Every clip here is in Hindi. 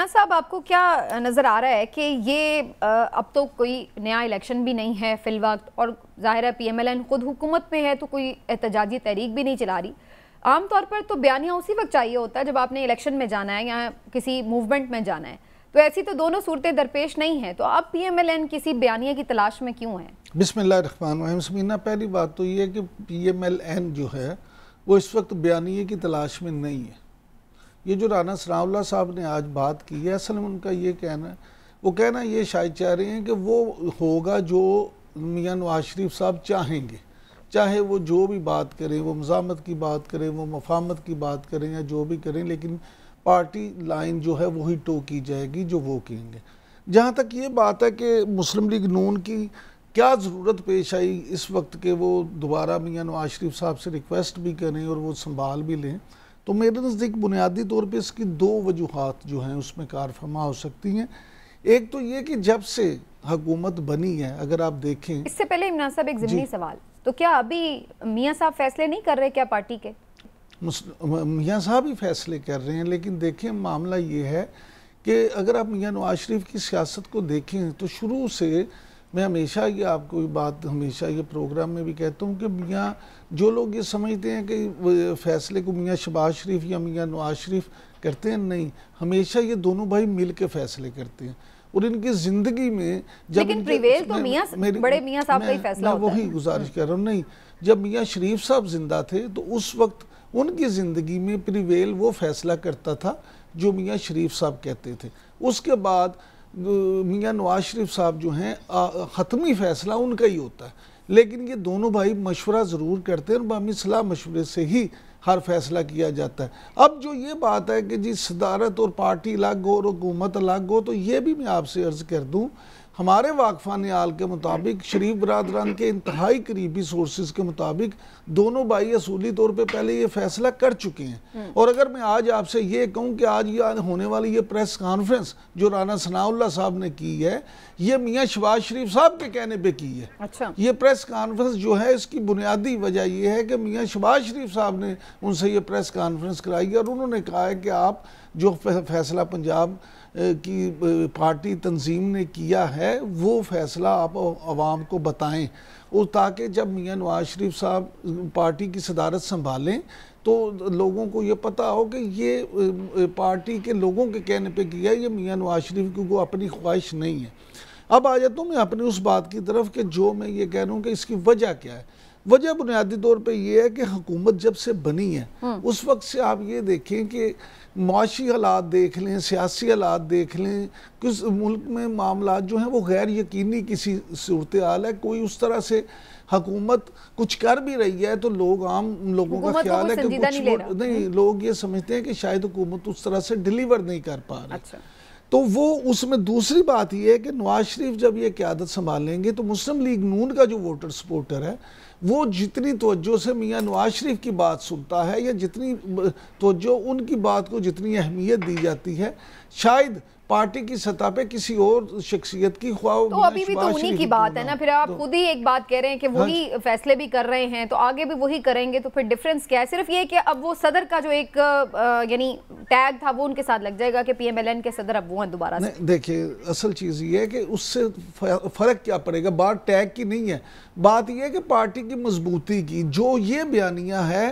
रखना साहब आपको क्या नज़र आ रहा है कि ये अब तो कोई नया इलेक्शन भी नहीं है फिल वक्त और ज़ाहिर है पीएमएलएन खुद हुकूमत में है तो कोई एहतजाजी तहरीक भी नहीं चला रही आम तौर पर तो बयानिया उसी वक्त चाहिए होता है जब आपने इलेक्शन में जाना है या किसी मूवमेंट में जाना है तो ऐसी तो दोनों सूरतें दरपेश नहीं है तो अब पी एम एल एन किसी बयानिया की तलाश में क्यों हैं बिसमीम पहली बात तो ये कि पी एम एल एन जो है वो इस वक्त बयानिए की तलाश में नहीं है ये जो राना सनाउल्ला साहब ने आज बात की है असल में उनका ये कहना है वो कहना ये शायद चाह रहे हैं कि वो होगा जो मियाँ नवाज शरीफ साहब चाहेंगे चाहे वो जो भी बात करें वो मजामत की बात करें वो मफामत की बात करें या जो भी करें लेकिन पार्टी लाइन जो है वही टो की जाएगी जो वो कहेंगे जहाँ तक ये बात है कि मुस्लिम लीग नून की क्या ज़रूरत पेश आई इस वक्त के वो दोबारा मियाँ नवाज शरीफ साहब से रिक्वेस्ट भी करें और वो संभाल भी लें तो मेरे नज़दीक बुनियादी तौर पर इसकी दो वजूहत जो हैं उसमें कारफरमा हो सकती हैं एक तो ये कि जब से हकूमत बनी है अगर आप देखें इससे पहले इमरान साहब एक ज़िमनी सवाल तो क्या अभी मियाँ साहब फैसले नहीं कर रहे क्या पार्टी के मियाँ साहब ही फैसले कर रहे हैं लेकिन देखें मामला ये है कि अगर आप मियाँ नवाज शरीफ की सियासत को देखें तो शुरू से मैं हमेशा ये आपको ये बात हमेशा ये प्रोग्राम में भी कहता हूँ कि मियाँ जो लोग ये समझते हैं कि फैसले को मियाँ शबाज शरीफ या मियाँ नवाज शरीफ करते हैं नहीं हमेशा ये दोनों भाई मिल के फैसले करते हैं और इनकी जिंदगी में जब लेकिन प्रिवेल तो मियाँ बड़े मियाँ साहब का ही फैसला मैं वही गुजारिश कर रहा हूँ नहीं जब मियाँ शरीफ साहब जिंदा थे तो उस वक्त उनकी ज़िंदगी में प्रिवेल वो फैसला करता था जो मियाँ शरीफ साहब कहते थे उसके बाद मियाँ नवाज शरीफ साहब जो हैं हतमी फ़ैसला उनका ही होता है लेकिन ये दोनों भाई मशवरा ज़रूर करते हैं और बामी सलाह मशवरे से ही हर फैसला किया जाता है अब जो ये बात है कि जी सदारत और पार्टी अलग हो और हुकूमत अलग हो तो ये भी मैं आपसे अर्ज़ कर दूँ हमारे वाकफा आल के मुताबिक शरीफ बरदरान के इंतहाई करीबी सोर्सेज के मुताबिक दोनों भाई असूली तौर पर पहले ये फैसला कर चुके हैं हम्म। और अगर मैं आज आपसे ये कहूँ कि आज ये होने वाली ये प्रेस कॉन्फ्रेंस जो राना सनाउल्ला साहब ने की है ये मियाँ शबाज शरीफ साहब के कहने पर की है अच्छा। ये प्रेस कॉन्फ्रेंस जो है इसकी बुनियादी वजह यह है कि मियाँ शबाज शरीफ साहब ने उनसे ये प्रेस कॉन्फ्रेंस कराई और उन्होंने कहा है कि आप जो फैसला पंजाब कि पार्टी तंजीम ने किया है वो फैसला आप आवाम को बताएं और ताकि जब मियाँ नवाज शरीफ साहब पार्टी की सदारत संभालें तो लोगों को ये पता हो कि ये पार्टी के लोगों के कहने पे किया ये मियाँ नवाज शरीफ की को अपनी ख्वाहिश नहीं है अब आ जाता हूँ मैं अपनी उस बात की तरफ कि जो मैं ये कह रहा हूँ कि इसकी वजह क्या है वजह बुनियादी तौर पर यह है कि हुकूमत जब से बनी है हम्म। उस वक्त से आप ये देखें कि माशी हालात देख लें सियासी हालात देख लें किस मुल्क में मामला जो हैं वो गैर यकीनी किसी सूरत हाल है कोई उस तरह से हकूमत कुछ कर भी रही है तो लोग आम लोगों का ख्याल है कि कुछ नहीं, लोग ये समझते हैं कि शायद हुकूमत उस तरह से डिलीवर नहीं कर पा रही अच्छा। तो वो उसमें दूसरी बात ये है कि नवाज शरीफ जब ये क्यादत संभालेंगे तो मुस्लिम लीग नून का जो वोटर सपोर्टर है वो जितनी तोज्जो से मियाँ नवाज शरीफ की बात सुनता है या जितनी तोज्जो उनकी बात को जितनी अहमियत दी जाती है शायद पार्टी की सतह पे किसी और शख्सियत की ख्वाह तो अभी भी तो उन्हीं की बात है ना फिर आप तो खुद ही एक बात कह रहे हैं कि हाँ वही हाँ। फैसले भी कर रहे हैं तो आगे भी वही करेंगे तो फिर डिफरेंस क्या है सिर्फ ये कि अब वो सदर का जो एक यानी टैग था वो उनके साथ लग जाएगा कि पीएमएलएन के सदर अब वो हैं दोबारा देखिए असल चीज़ ये है कि उससे फ़र्क क्या पड़ेगा बात टैग की नहीं है बात यह है कि पार्टी की मजबूती की जो ये बयानिया है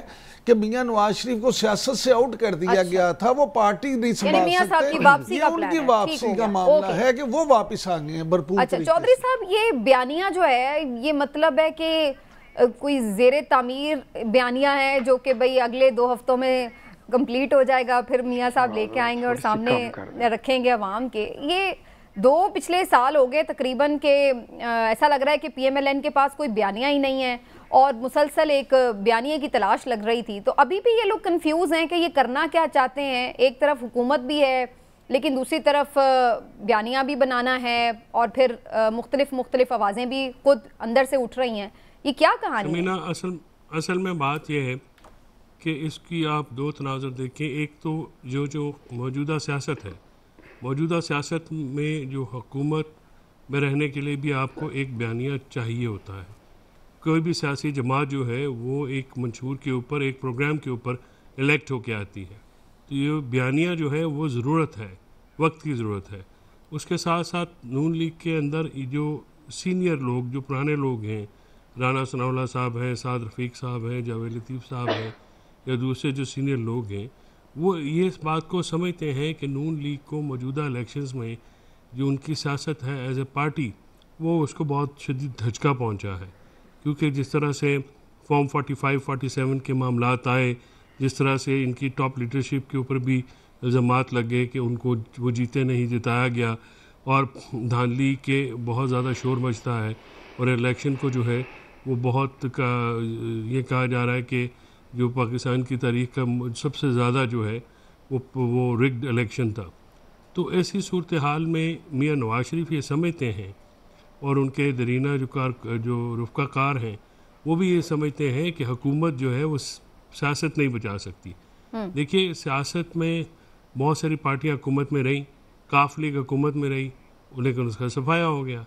कि मियां नवाज शरीफ को सियासत से आउट कर दिया अच्छा। गया था वो पार्टी नहीं संभाल सकते ये उनकी वापसी का मामला है कि वो वापस आ गए भरपूर अच्छा चौधरी साहब ये बयानिया जो है ये मतलब है कि कोई जेर तमीर बयानिया है जो कि भाई अगले दो हफ्तों में कंप्लीट हो जाएगा फिर मियाँ साहब हाँ, लेके आएंगे और सामने रखेंगे अवाम के ये दो पिछले साल हो गए तकरीबन के ऐसा लग रहा है कि पीएमएलएन के पास कोई बयानिया ही नहीं है और मुसलसल एक बयानी की तलाश लग रही थी तो अभी भी ये लोग कन्फ्यूज़ हैं कि ये करना क्या चाहते हैं एक तरफ हुकूमत भी है लेकिन दूसरी तरफ बयानियाँ भी बनाना है और फिर मुख्तलिफ मुख्तलिफ आवाज़ें भी खुद अंदर से उठ रही हैं ये क्या कहानी है? असल असल में बात यह है कि इसकी आप दो तनाजर देखें एक तो जो जो मौजूदा सियासत है मौजूदा सियासत में जो हुकूमत में रहने के लिए भी आपको एक बयानिया चाहिए होता है कोई भी सियासी जमात जो है वो एक मंशूर के ऊपर एक प्रोग्राम के ऊपर इलेक्ट होके आती है तो ये बयानिया जो है वो ज़रूरत है वक्त की ज़रूरत है उसके साथ साथ नून लीग के अंदर जो सीनियर लोग जो पुराने लोग हैं राना सनावला साहब हैं साद रफ़ीक साहब हैं जावेद लतीफ़ साहब हैं या दूसरे जो सीनियर लोग हैं वो ये इस बात को समझते हैं कि नून लीग को मौजूदा इलेक्शंस में जो उनकी सियासत है एज ए पार्टी वो उसको बहुत शदीद धचका पहुंचा है क्योंकि जिस तरह से फॉर्म 45, 47 के मामला आए जिस तरह से इनकी टॉप लीडरशिप के ऊपर भी लग लगे कि उनको वो जीते नहीं जिताया गया और धानली के बहुत ज़्यादा शोर मचता है और इलेक्शन को जो है वो बहुत का ये कहा जा रहा है कि जो पाकिस्तान की तारीख का सबसे ज़्यादा जो है वो वो रिग्ड इलेक्शन था तो ऐसी सूरत हाल में मियाँ नवाज शरीफ ये समझते हैं और उनके दरीना जो कार जो रुफका कार हैं वो भी ये समझते हैं कि हुकूमत जो है वो सियासत नहीं बचा सकती हम्म। देखिए सियासत में बहुत सारी पार्टियाँ हुकूमत में रहीं काफ लीग हुकूमत में रही लेकिन उसका सफाया हो गया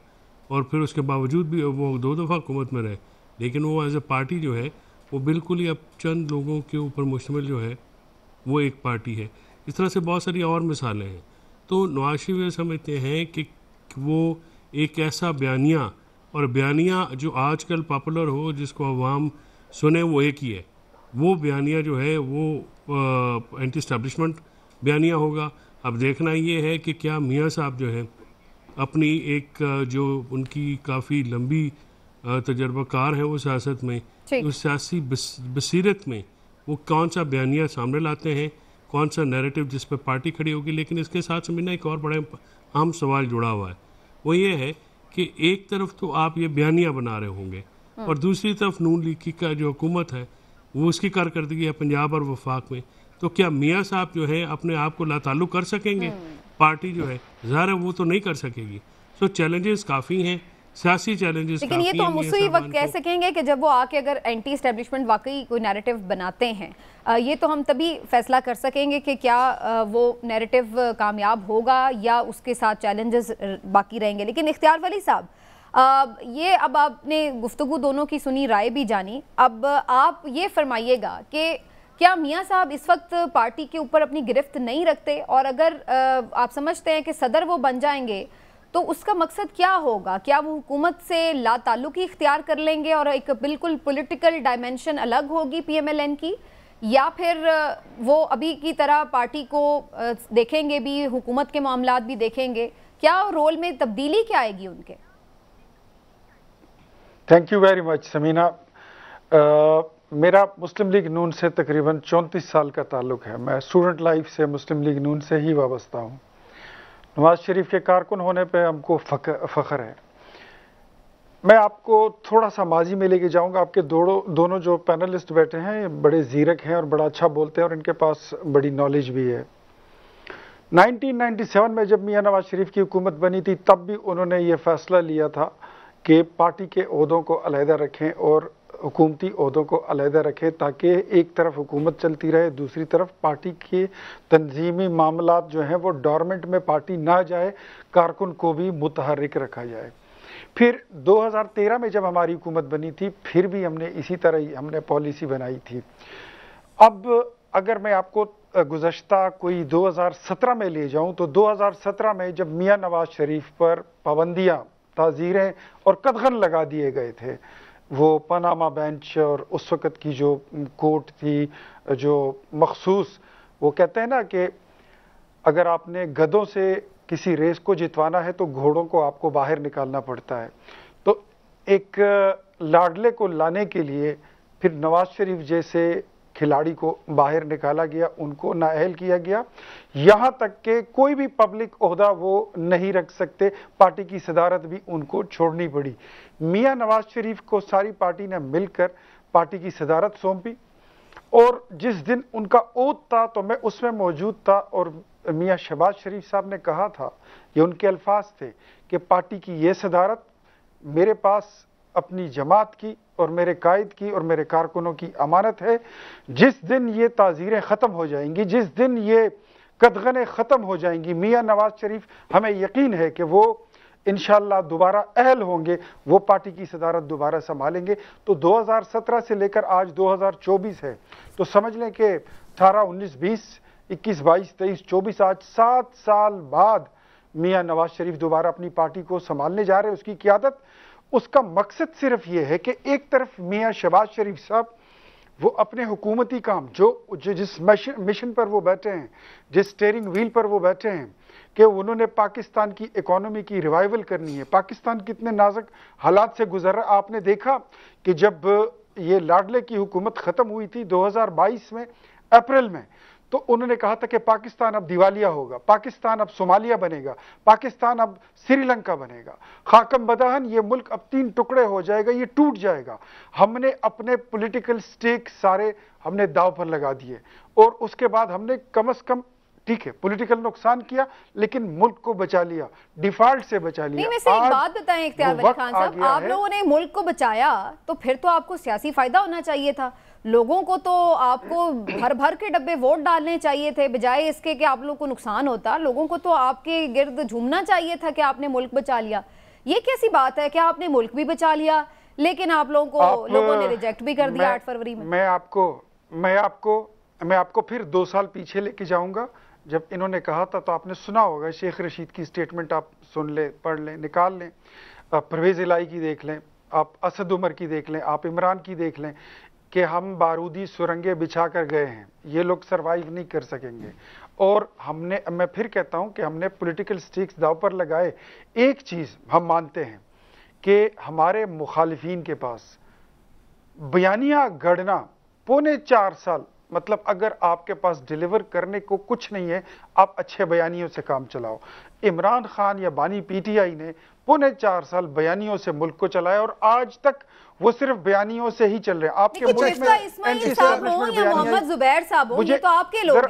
और फिर उसके बावजूद भी वो दो दफ़ा हुकूमत में रहे लेकिन वो एज ए पार्टी जो है वो बिल्कुल ही अब चंद लोगों के ऊपर मुश्तमिल जो है वो एक पार्टी है इस तरह से बहुत सारी और मिसालें हैं तो नवाशिफ ये समझते हैं कि वो एक ऐसा बयानिया और बयानिया जो आजकल पॉपुलर हो जिसको अवाम सुने वो एक ही है वो बयानिया जो है वो एंटी स्टैब्लिशमेंट बयानिया होगा अब देखना ये है कि क्या मियाँ साहब जो है अपनी एक जो उनकी काफ़ी लंबी तजर्बाकार हैं वो सियासत में उस सियासी बस, बसीरत में वो कौन सा बयानिया सामने लाते हैं कौन सा नैरेटिव जिस पर पार्टी खड़ी होगी लेकिन इसके साथ समझना एक और बड़ा अहम सवाल जुड़ा हुआ है वो ये है कि एक तरफ तो आप ये बयानिया बना रहे होंगे हाँ। और दूसरी तरफ नून लीग की का जो हुकूमत है वो उसकी कारकर्दगी है पंजाब और वफाक में तो क्या मियाँ साहब जो है अपने आप को लातालु कर सकेंगे हाँ। पार्टी जो है ज़ाहिर वो तो नहीं कर सकेगी सो चैलेंजेस काफ़ी हैं सियासी चैलेंजेस लेकिन ये तो हम उसी वक्त कह सकेंगे कि जब वो आके अगर एंटी स्टेब्लिशमेंट वाकई कोई नैरेटिव बनाते हैं ये तो हम तभी फैसला कर सकेंगे कि क्या वो नैरेटिव कामयाब होगा या उसके साथ चैलेंजेस बाकी रहेंगे लेकिन इख्तियार वाली साहब अब ये अब आपने गुफ्तु दोनों की सुनी राय भी जानी अब आप ये फरमाइएगा कि क्या मियाँ साहब इस वक्त पार्टी के ऊपर अपनी गिरफ्त नहीं रखते और अगर आप समझते हैं कि सदर वो बन जाएंगे तो उसका मकसद क्या होगा क्या वो हुकूमत से ला ताल्लुकी इख्तियार कर लेंगे और एक बिल्कुल पोलिटिकल डायमेंशन अलग होगी पीएमएलएन की या फिर वो अभी की तरह पार्टी को देखेंगे भी हुकूमत के मामला भी देखेंगे क्या रोल में तब्दीली क्या आएगी उनके thank you very much Samina मेरा मुस्लिम लीग नून से तकरीबन 34 साल का ताल्लुक है मैं स्टूडेंट लाइफ से मुस्लिम लीग नून से ही वाबस्ता हूँ नवाज शरीफ के कारकुन होने पे हमको फ़ख्र है मैं आपको थोड़ा सा माजी में लेके जाऊंगा आपके दोनों दोनों जो पैनलिस्ट बैठे हैं बड़े जीरक हैं और बड़ा अच्छा बोलते हैं और इनके पास बड़ी नॉलेज भी है 1997 में जब मियाँ नवाज शरीफ की हुकूमत बनी थी तब भी उन्होंने ये फैसला लिया था कि पार्टी के अहदों को अलहदा रखें और हुकूमती अहदों को अलहदा रखे ताकि एक तरफ हुकूमत चलती रहे दूसरी तरफ पार्टी के तनजीमी मामला जो हैं वो डॉर्मेंट में पार्टी ना जाए कारकुन को भी मुतहरक रखा जाए फिर 2013 में जब हमारी हुकूमत बनी थी फिर भी हमने इसी तरह ही हमने पॉलिसी बनाई थी अब अगर मैं आपको गुज्त कोई 2017 में ले जाऊं तो 2017 में जब मियां नवाज शरीफ पर पाबंदियां ताज़ीरें और कदगन लगा दिए गए थे वो पनामा बेंच और उस वक़्त की जो कोर्ट थी जो मखसूस वो कहते हैं ना कि अगर आपने गधों से किसी रेस को जितवाना है तो घोड़ों को आपको बाहर निकालना पड़ता है तो एक लाडले को लाने के लिए फिर नवाज शरीफ जैसे खिलाड़ी को बाहर निकाला गया उनको नाअहल किया गया यहाँ तक के कोई भी पब्लिक अहदा वो नहीं रख सकते पार्टी की सदारत भी उनको छोड़नी पड़ी मियाँ नवाज शरीफ को सारी पार्टी ने मिलकर पार्टी की सदारत सौंपी और जिस दिन उनका ओत था तो मैं उसमें मौजूद था और मियाँ शहबाज शरीफ साहब ने कहा था ये उनके अल्फाज थे कि पार्टी की ये सदारत मेरे पास अपनी जमात की और मेरे कायद की और मेरे कारकुनों की अमानत है जिस दिन ये ताज़ीरें ख़त्म हो जाएंगी जिस दिन ये कदगने ख़त्म हो जाएंगी मियाँ नवाज शरीफ हमें यकीन है कि वो इन दोबारा अहल होंगे वो पार्टी की सदारत दोबारा संभालेंगे तो 2017 से लेकर आज 2024 है तो समझ लें कि अठारह उन्नीस बीस इक्कीस बाईस तेईस चौबीस आज सात साल बाद मियाँ नवाज शरीफ दोबारा अपनी पार्टी को संभालने जा रहे हैं उसकी क्यादत उसका मकसद सिर्फ ये है कि एक तरफ मियाँ शबाज शरीफ साहब वो अपने हुकूमती काम जो जो जिस मिशन पर वो बैठे हैं जिस स्टेयरिंग व्हील पर वो बैठे हैं कि उन्होंने पाकिस्तान की इकोनॉमी की रिवाइवल करनी है पाकिस्तान कितने नाजुक हालात से गुजर रहा आपने देखा कि जब ये लाडले की हुकूमत ख़त्म हुई थी 2022 में अप्रैल में तो उन्होंने कहा था कि पाकिस्तान अब दिवालिया होगा पाकिस्तान अब सोमालिया बनेगा पाकिस्तान अब श्रीलंका बनेगा खाकम बदहन ये मुल्क अब तीन टुकड़े हो जाएगा ये टूट जाएगा हमने अपने पॉलिटिकल स्टेक सारे हमने दाव पर लगा दिए और उसके बाद हमने कम अज कम ठीक है पॉलिटिकल नुकसान किया लेकिन मुल्क को बचा लिया डिफॉल्ट से बचा लिया नहीं, एक बात बताएं खान साहब आप लोगों ने मुल्क को बचाया तो फिर तो आपको सियासी फायदा होना चाहिए था लोगों को तो आपको भर भर के डब्बे वोट डालने चाहिए थे बजाय इसके कि आप लोगों को नुकसान होता लोगों को तो आपके गिर्द झूमना चाहिए था कि आपने मुल्क बचा लिया ये कैसी बात है कि आपने मुल्क भी बचा लिया लेकिन आप लोगों को आप, लोगों ने रिजेक्ट भी कर दिया आठ फरवरी में मैं आपको मैं आपको मैं आपको फिर दो साल पीछे लेके जाऊंगा जब इन्होंने कहा था तो आपने सुना होगा शेख रशीद की स्टेटमेंट आप सुन लें पढ़ लें निकाल लें परवेज़ इलाई की देख लें आप असद उमर की देख लें आप इमरान की देख लें कि हम बारूदी सुरंगें बिछा कर गए हैं ये लोग सरवाइव नहीं कर सकेंगे और हमने मैं फिर कहता हूं कि हमने पॉलिटिकल स्टिक्स दाव पर लगाए एक चीज़ हम मानते हैं कि हमारे मुखालफन के पास बयानिया गढ़ना पौने चार साल मतलब अगर आपके पास डिलीवर करने को कुछ नहीं है आप अच्छे बयानियों से काम चलाओ इमरान खान या बानी पीटीआई ने पौने चार साल बयानियों से मुल्क को चलाया और आज तक वो सिर्फ बयानियों से ही चल रहे हैं आपके मुल्क में मोहम्मद जुबैर साहब मुझे तो आपके लोग हैं